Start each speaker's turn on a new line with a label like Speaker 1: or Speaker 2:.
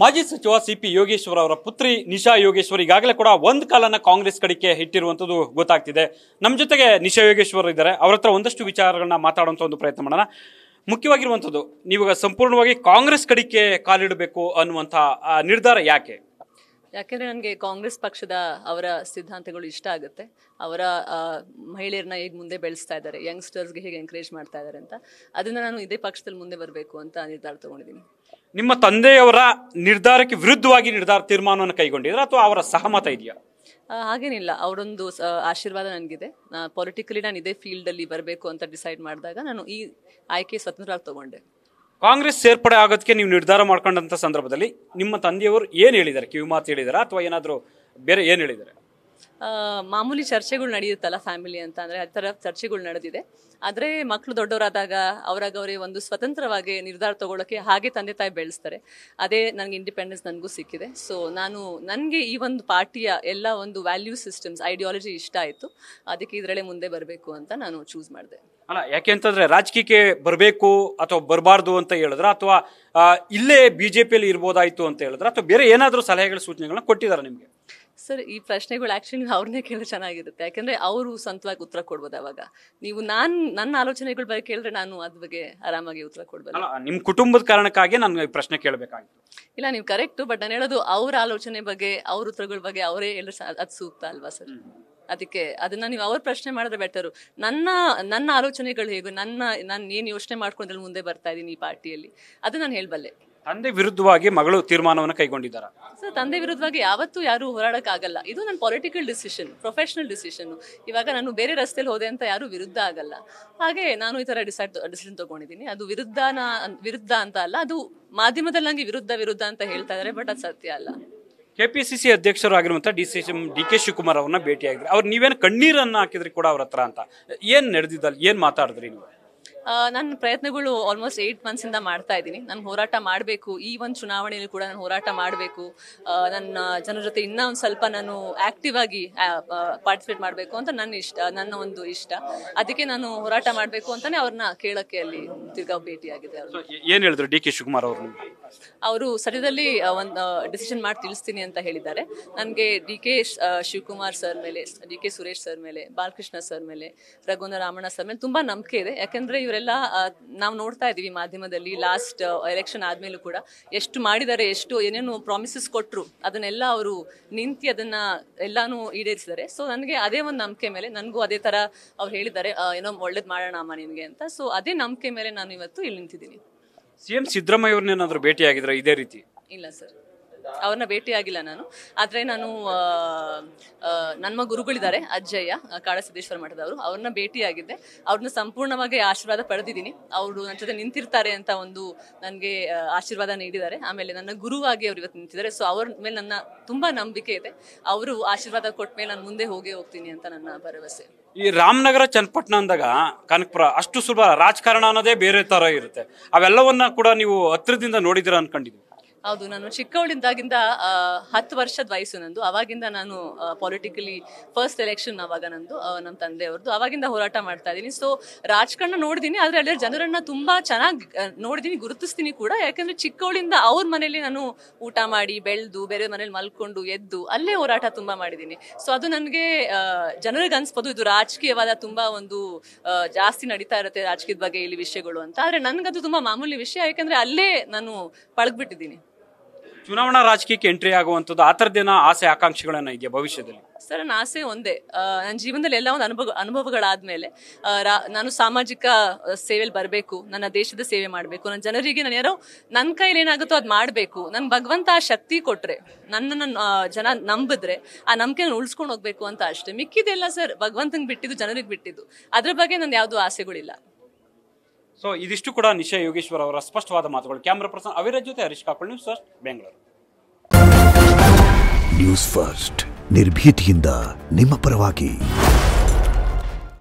Speaker 1: ಮಾಜಿ ಸಚಿವ C P Yogeshwara ಅವರ ಪುತ್ರಿ ನಿಶಾ ಯೋಗೇಶ್ವರ್ ಈಗಾಗಲೇ ಕೂಡ ಒಂದು ಕಾಲನ ಕಾಂಗ್ರೆಸ್ ಕಡೆಗೆ ಇಟ್ಟಿರುವಂಥದ್ದು ಗೊತ್ತಾಗ್ತಿದೆ ನಮ್ಮ ಜೊತೆಗೆ ನಿಶಾ ಯೋಗೇಶ್ವರ್ ಇದ್ದಾರೆ ಅವ್ರ ಹತ್ರ ಒಂದಷ್ಟು ವಿಚಾರಗಳನ್ನ ಮಾತಾಡುವಂಥ ಒಂದು ಪ್ರಯತ್ನ ಮಾಡೋಣ ಮುಖ್ಯವಾಗಿರುವಂಥದ್ದು ನೀವಾಗ ಸಂಪೂರ್ಣವಾಗಿ ಕಾಂಗ್ರೆಸ್ ಕಡಿಕೆ ಕಾಲಿಡಬೇಕು ಅನ್ನುವಂಥ ನಿರ್ಧಾರ ಯಾಕೆ
Speaker 2: ಯಾಕೆಂದರೆ ನನಗೆ ಕಾಂಗ್ರೆಸ್ ಪಕ್ಷದ ಅವರ ಸಿದ್ಧಾಂತಗಳು ಇಷ್ಟ ಆಗುತ್ತೆ ಅವರ ಮಹಿಳೆಯರನ್ನ ಹೇಗೆ ಮುಂದೆ ಬೆಳೆಸ್ತಾ ಇದ್ದಾರೆ ಯಂಗ್ಸ್ಟರ್ಸ್ಗೆ ಹೇಗೆ ಎಂಕರೇಜ್ ಮಾಡ್ತಾ ಇದ್ದಾರೆ ಅಂತ ಅದನ್ನ ನಾನು ಇದೇ ಪಕ್ಷದಲ್ಲಿ ಮುಂದೆ ಬರಬೇಕು ಅಂತ ನಿರ್ಧಾರ ತಗೊಂಡಿದ್ದೀನಿ
Speaker 1: ನಿಮ್ಮ ತಂದೆಯವರ ನಿರ್ಧಾರಕ್ಕೆ ವಿರುದ್ಧವಾಗಿ ನಿರ್ಧಾರ ತೀರ್ಮಾನವನ್ನು ಕೈಗೊಂಡಿದ್ರೆ ಅಥವಾ ಅವರ ಸಹಮತ ಇದೆಯಾ
Speaker 2: ಹಾಗೇನಿಲ್ಲ ಅವರೊಂದು ಆಶೀರ್ವಾದ ನನಗಿದೆ ಪೊಲಿಟಿಕಲಿ ನಾನು ಇದೇ ಫೀಲ್ಡಲ್ಲಿ ಬರಬೇಕು ಅಂತ ಡಿಸೈಡ್ ಮಾಡಿದಾಗ ನಾನು ಈ ಆಯ್ಕೆ ಸ್ವತಂತ್ರವಾಗಿ ತಗೊಂಡೆ
Speaker 1: ಕಾಂಗ್ರೆಸ್ ಸೇರ್ಪಡೆ ಆಗೋದಕ್ಕೆ ನೀವು ನಿರ್ಧಾರ ಮಾಡ್ಕೊಂಡಂತ ಸಂದರ್ಭದಲ್ಲಿ ನಿಮ್ಮ ತಂದೆಯವರು ಏನು ಹೇಳಿದ್ದಾರೆ ಕಿವಿ ಮಾತು ಹೇಳಿದಾರ ಅಥವಾ ಏನಾದರೂ ಬೇರೆ ಏನು ಹೇಳಿದಾರೆ
Speaker 2: ಮಾಮೂಲಿ ಚರ್ಚೆಗಳು ನಡೆಯುತ್ತಲ್ಲ ಫ್ಯಾಮಿಲಿ ಅಂತ ಅಂದರೆ ಆ ಥರ ಚರ್ಚೆಗಳು ನಡೆದಿದೆ ಆದರೆ ಮಕ್ಕಳು ದೊಡ್ಡವರಾದಾಗ ಅವರಾಗ ಅವರೇ ಒಂದು ಸ್ವತಂತ್ರವಾಗಿ ನಿರ್ಧಾರ ತಗೊಳ್ಳೋಕ್ಕೆ ಹಾಗೆ ತಂದೆ ತಾಯಿ ಬೆಳೆಸ್ತಾರೆ ಅದೇ ನನಗೆ ಇಂಡಿಪೆಂಡೆನ್ಸ್ ನನಗೂ ಸಿಕ್ಕಿದೆ ಸೊ ನಾನು ನನಗೆ ಈ ಒಂದು ಪಾರ್ಟಿಯ ಎಲ್ಲ ಒಂದು ವ್ಯಾಲ್ಯೂ ಸಿಸ್ಟಮ್ಸ್ ಐಡಿಯಾಲಜಿ ಇಷ್ಟ ಆಯಿತು ಅದಕ್ಕೆ ಇದರಲ್ಲೇ ಮುಂದೆ ಬರಬೇಕು ಅಂತ ನಾನು ಚೂಸ್ ಮಾಡಿದೆ ಅಲ್ಲ
Speaker 1: ಯಾಕೆಂತಂದ್ರೆ ರಾಜಕೀಯಕ್ಕೆ ಬರಬೇಕು ಅಥವಾ ಬರಬಾರ್ದು ಅಂತ ಹೇಳಿದ್ರ ಅಥವಾ ಇಲ್ಲೇ ಬಿಜೆಪಿಯಲ್ಲಿ ಇರ್ಬೋದಾಯ್ತು ಅಂತ ಹೇಳಿದ್ರ ಅಥವಾ ಬೇರೆ ಏನಾದರೂ ಸಲಹೆಗಳ ಸೂಚನೆಗಳನ್ನ ಕೊಟ್ಟಿದ್ದಾರೆ ನಿಮಗೆ
Speaker 2: ಸರ್ ಈ ಪ್ರಶ್ನೆಗಳು ಆಕ್ಚುಲಿ ಅವ್ರನ್ನೇ ಕೇಳಿ ಚೆನ್ನಾಗಿರುತ್ತೆ ಯಾಕಂದ್ರೆ ಅವರು ಸ್ವಂತವಾಗಿ ಉತ್ತರ ಕೊಡ್ಬೋದು ಅವಾಗ ನೀವು ನಾನು ನನ್ನ ಆಲೋಚನೆಗಳ ಬಗ್ಗೆ ಕೇಳಿದ್ರೆ ನಾನು ಅದ್ ಬಗ್ಗೆ ಆರಾಮಾಗಿ ಉತ್ತರ ಕೊಡ್ಬೋದು
Speaker 1: ನಿಮ್ಮ ಕುಟುಂಬದ ಕಾರಣಕ್ಕಾಗಿ ನಾನು ಈ ಪ್ರಶ್ನೆ ಕೇಳಬೇಕಾಗಿತ್ತು
Speaker 2: ಇಲ್ಲ ನೀವು ಕರೆಕ್ಟ್ ಬಟ್ ನಾನು ಹೇಳೋದು ಅವ್ರ ಆಲೋಚನೆ ಬಗ್ಗೆ ಅವ್ರ ಉತ್ತರಗಳ ಬಗ್ಗೆ ಅವರೇ ಹೇಳಿದ್ರೆ ಅದು ಸೂಕ್ತ ಅಲ್ವಾ ಸರ್ ಅದಕ್ಕೆ ಅದನ್ನ ನೀವು ಅವ್ರ ಪ್ರಶ್ನೆ ಮಾಡಿದ್ರೆ ಬೆಟರು ನನ್ನ ನನ್ನ ಆಲೋಚನೆಗಳು ಹೇಗು ನನ್ನ ನಾನು ಏನು ಯೋಚನೆ ಮಾಡ್ಕೊಂಡ್ರೆ ಮುಂದೆ ಬರ್ತಾ ಇದ್ದೀನಿ ಈ ಪಾರ್ಟಿಯಲ್ಲಿ ಅದು ನಾನು ಹೇಳಬಲ್ಲೆ
Speaker 1: ತಂದೆ ವಿರುದ್ಧವಾಗಿ ಮಗಳು ತೀರ್ಮಾನವನ್ನು ಕೈಗೊಂಡಿದ್ದಾರೆ
Speaker 2: ಸರ್ ತಂದೆ ವಿರುದ್ಧವಾಗಿ ಯಾವತ್ತೂ ಯಾರು ಆಗಲ್ಲ ಇದು ನನ್ನ ಪೊಲಿಟಿಕಲ್ ಡಿಸಿಷನ್ ಪ್ರೊಫೆಷನಲ್ ಡಿಸಿಷನ್ ಇವಾಗ ನಾನು ಬೇರೆ ರಸ್ತೆಯಲ್ಲಿ ಹೋದೆ ಅಂತ ಯಾರು ವಿರುದ್ಧ ಆಗಲ್ಲ ಹಾಗೆ ನಾನು ಈ ಥರ ಡಿಸೈಡ್ ಡಿಸಿಷನ್ ತೊಗೊಂಡಿದ್ದೀನಿ ಅದು ವಿರುದ್ಧನ ವಿರುದ್ಧ ಅಂತ ಅಲ್ಲ ಅದು ಮಾಧ್ಯಮದಲ್ಲಿ ನನಗೆ ವಿರುದ್ಧ ವಿರುದ್ಧ ಅಂತ ಹೇಳ್ತಾ ಇದ್ದಾರೆ ಬಟ್ ಅದು ಸತ್ಯ ಅಲ್ಲ
Speaker 1: ಕೆಪಿಸಿಸಿ ಸಿ ಅಧ್ಯಕ್ಷರಾಗಿರುವಂಥ D C M D K Shivakumar ಅವ್ರನ್ನ ಭೇಟಿಯಾಗಿದ್ರಿ ಅವ್ರು ನೀವೇನು ಕಣ್ಣೀರನ್ನು ಹಾಕಿದ್ರಿ ಕೂಡ ಅವ್ರ ಹತ್ರ ಅಂತ ಏನು ನಡೆದಿದ್ದಲ್ಲಿ ಏನು ಮಾತಾಡಿದ್ರಿ ನೀವು
Speaker 2: ನನ್ನ ಪ್ರಯತ್ನಗಳು ಆಲ್ಮೋಸ್ಟ್ ಏಯ್ಟ್ ಮಂತ್ಸಿಂದ ಮಾಡ್ತಾ ಇದ್ದೀನಿ ನಾನು ಹೋರಾಟ ಮಾಡಬೇಕು ಈ ಒಂದು ಚುನಾವಣೆಯಲ್ಲಿ ಕೂಡ ನಾನು ಹೋರಾಟ ಮಾಡಬೇಕು ನನ್ನ ಜನರ ಜೊತೆ ಇನ್ನೂ ಒಂದು ಸ್ವಲ್ಪ ನಾನು ಆಕ್ಟಿವ್ ಆಗಿ ಪಾರ್ಟಿಸಿಪೇಟ್ ಮಾಡಬೇಕು ಅಂತ ನನ್ನ ಇಷ್ಟ ನನ್ನ ಒಂದು ಇಷ್ಟ ಅದಕ್ಕೆ ನಾನು ಹೋರಾಟ ಮಾಡಬೇಕು ಅಂತಾನೆ ಅವ್ರನ್ನ ಕೇಳಕ್ಕೆ ಅಲ್ಲಿ ತಿರ್ಗಾ ಭೇಟಿಯಾಗಿದೆ
Speaker 1: ಏನು ಹೇಳಿದ್ರು ಡಿ ಕೆ ಶಿವಕುಮಾರ್ ಅವರು
Speaker 2: ಅವರು ಸದ್ಯದಲ್ಲಿ ಒಂದು ಡಿಸಿಷನ್ ಮಾಡಿ ತಿಳಿಸ್ತೀನಿ ಅಂತ ಹೇಳಿದ್ದಾರೆ ನನಗೆ ಡಿ ಕೆ ಶಿವಕುಮಾರ್ ಸರ್ ಮೇಲೆ ಡಿ ಕೆ ಸುರೇಶ್ ಸರ್ ಮೇಲೆ ಬಾಲಕೃಷ್ಣ ಸರ್ ಮೇಲೆ ರಘುನ ರಾಮಣ್ಣ ಸರ್ ಮೇಲೆ ತುಂಬ ನಂಬಿಕೆ ಇದೆ ಯಾಕಂದ್ರೆ ಇವರೆಲ್ಲ ನಾವು ನೋಡ್ತಾ ಇದ್ದೀವಿ ಮಾಧ್ಯಮದಲ್ಲಿ ಲಾಸ್ಟ್ ಎಲೆಕ್ಷನ್ ಆದಮೇಲೂ ಕೂಡ ಎಷ್ಟು ಮಾಡಿದ್ದಾರೆ ಎಷ್ಟು ಏನೇನು ಪ್ರಾಮಿಸಸ್ ಕೊಟ್ಟರು ಅದನ್ನೆಲ್ಲ ಅವರು ನಿಂತು ಅದನ್ನ ಎಲ್ಲಾನು ಈಡೇರಿಸಿದ್ದಾರೆ ಸೊ ನನಗೆ ಅದೇ ಒಂದು ನಂಬಿಕೆ ಮೇಲೆ ನನಗೂ ಅದೇ ಥರ ಅವ್ರು ಹೇಳಿದ್ದಾರೆ ಏನೋ ಒಳ್ಳೇದು ಮಾಡೋಣ ಅಮ್ಮ ನಿನಗೆ ಅಂತ ಸೊ ಅದೇ ನಂಬಿಕೆ ಮೇಲೆ ನಾನು ಇವತ್ತು ಇಲ್ಲಿ ನಿಂತಿದ್ದೀನಿ
Speaker 1: ಸಿಎಂ ಸಿದ್ದರಾಮಯ್ಯ ಅವ್ರನ್ನೇನಾದ್ರೂ ಭೇಟಿ ಆಗಿದ್ರ ಇದೇ ರೀತಿ
Speaker 2: ಇಲ್ಲ ಸರ್ ಅವ್ರನ್ನ ಭೇಟಿ ಆಗಿಲ್ಲ ನಾನು ಆದ್ರೆ ನಾನು ನಮ್ಮ ಗುರುಗಳಿದ್ದಾರೆ ಅಜ್ಜಯ್ಯ ಕಾಳಸಿದ್ದೇಶ್ವರ ಮಠದವರು ಅವ್ರನ್ನ ಆಗಿದ್ದೆ ಅವ್ರನ್ನ ಸಂಪೂರ್ಣವಾಗಿ ಆಶೀರ್ವಾದ ಪಡೆದಿದ್ದೀನಿ ಅವರು ನನ್ನ ಜೊತೆ ನಿಂತಿರ್ತಾರೆ ಅಂತ ಒಂದು ನನಗೆ ಆಶೀರ್ವಾದ ನೀಡಿದ್ದಾರೆ ಆಮೇಲೆ ನನ್ನ ಗುರುವಾಗಿ ಅವ್ರು ಇವತ್ತು ನಿಂತಿದ್ದಾರೆ ಸೊ ಅವ್ರ ಮೇಲೆ ನನ್ನ ತುಂಬಾ ನಂಬಿಕೆ ಇದೆ ಅವರು ಆಶೀರ್ವಾದ ಕೊಟ್ಟ ಮೇಲೆ ನಾನು ಮುಂದೆ ಹೋಗೇ ಹೋಗ್ತೀನಿ ಅಂತ ನನ್ನ ಭರವಸೆ
Speaker 1: ಈ ರಾಮನಗರ ಚನ್ನಪಟ್ಟಣ ಅಂದಾಗ ಕನಕಪುರ ಅಷ್ಟು ಸುಲಭ ರಾಜಕಾರಣ ಅನ್ನೋದೇ ಬೇರೆ ತರ ಇರುತ್ತೆ ಅವೆಲ್ಲವನ್ನ ಕೂಡ ನೀವು ಹತ್ತಿರದಿಂದ ನೋಡಿದಿರ ಅನ್ಕೊಂಡಿದ್ವಿ
Speaker 2: ಹೌದು ನಾನು ಚಿಕ್ಕವಳಿಂದಾಗಿಂದ ಹತ್ತು ವರ್ಷದ ವಯಸ್ಸು ನಂದು ಅವಾಗಿಂದ ನಾನು ಪೊಲಿಟಿಕಲಿ ಫಸ್ಟ್ ಎಲೆಕ್ಷನ್ ಅವಾಗ ನಂದು ನಮ್ಮ ತಂದೆಯವ್ರದ್ದು ಅವಾಗಿಂದ ಹೋರಾಟ ಮಾಡ್ತಾ ಇದ್ದೀನಿ ಸೊ ರಾಜಕಾರಣ ನೋಡಿದೀನಿ ಆದರೆ ಅಲ್ಲಿ ಜನರನ್ನ ತುಂಬಾ ಚೆನ್ನಾಗಿ ನೋಡಿದೀನಿ ಗುರುತಿಸ್ತೀನಿ ಕೂಡ ಯಾಕಂದ್ರೆ ಚಿಕ್ಕವಳಿಂದ ಅವ್ರ ಮನೇಲಿ ನಾನು ಊಟ ಮಾಡಿ ಬೆಳೆದು ಬೇರೆ ಮನೇಲಿ ಮಲ್ಕೊಂಡು ಎದ್ದು ಅಲ್ಲೇ ಹೋರಾಟ ತುಂಬಾ ಮಾಡಿದ್ದೀನಿ ಸೊ ಅದು ನನಗೆ ಜನರಿಗೆ ಅನ್ಸ್ಬೋದು ಇದು ರಾಜಕೀಯವಾದ ತುಂಬಾ ಒಂದು ಜಾಸ್ತಿ ನಡೀತಾ ಇರುತ್ತೆ ರಾಜಕೀಯದ ಬಗ್ಗೆ ಇಲ್ಲಿ ವಿಷಯಗಳು ಅಂತ ಆದ್ರೆ ನನ್ಗದು ತುಂಬಾ ಮಾಮೂಲಿ ವಿಷಯ ಯಾಕಂದ್ರೆ ಅಲ್ಲೇ ನಾನು ಪಳಗ್ಬಿಟ್ಟಿದ್ದೀನಿ
Speaker 1: ಚುನಾವಣಾ ರಾಜಕೀಯಕ್ಕೆ ಎಂಟ್ರಿ ಆಗುವಂಥದ್ದು ಆ ಥರದ್ದೇನ ಆಸೆ ಆಕಾಂಕ್ಷೆಗಳನ್ನು ಇದೆಯಾ ಭವಿಷ್ಯದಲ್ಲಿ
Speaker 2: ಸರ್ ನನ್ನ ಆಸೆ ಒಂದೇ ನನ್ನ ಜೀವನದಲ್ಲಿ ಎಲ್ಲ ಒಂದು ಅನುಭವ ಅನುಭವಗಳಾದಮೇಲೆ ನಾನು ಸಾಮಾಜಿಕ ಸೇವೆಯಲ್ಲಿ ಬರಬೇಕು ನನ್ನ ದೇಶದ ಸೇವೆ ಮಾಡಬೇಕು ನನ್ನ ಜನರಿಗೆ ನಾನು ಯಾರೋ ನನ್ನ ಕೈಲಿ ಏನಾಗುತ್ತೋ ಅದು ಮಾಡಬೇಕು ನನ್ನ ಭಗವಂತ ಆ ಶಕ್ತಿ ಕೊಟ್ಟರೆ ನನ್ನನ್ನು ಜನ ನಂಬಿದ್ರೆ ಆ ನಂಬಿಕೆ ನಾನು ಉಳಿಸ್ಕೊಂಡು ಹೋಗ್ಬೇಕು ಅಂತ ಅಷ್ಟೇ ಮಿಕ್ಕಿದೆಲ್ಲ ಸರ್ ಭಗವಂತನಿಗೆ ಬಿಟ್ಟಿದ್ದು ಜನರಿಗೆ ಬಿಟ್ಟಿದ್ದು ಅದ್ರ ಬಗ್ಗೆ ನನ್ನ ಯಾವುದೂ ಆಸೆಗಳಿಲ್ಲ
Speaker 1: ಸೊ ಇದಿಷ್ಟು ಕೂಡ ನಿಶಾ ಯೋಗೇಶ್ವರ್ ಅವರ ಸ್ಪಷ್ಟವಾದ ಮಾತುಗಳು ಕ್ಯಾಮ್ರಾ ಪರ್ಸನ್ ಅವಿರಾಜ್ ಜೊತೆ Harish Kakolli news first Bengaluru
Speaker 2: news first ನಿರ್ಭೀತಿಯಿಂದ
Speaker 1: ನಿಮ್ಮ ಪರವಾಗಿ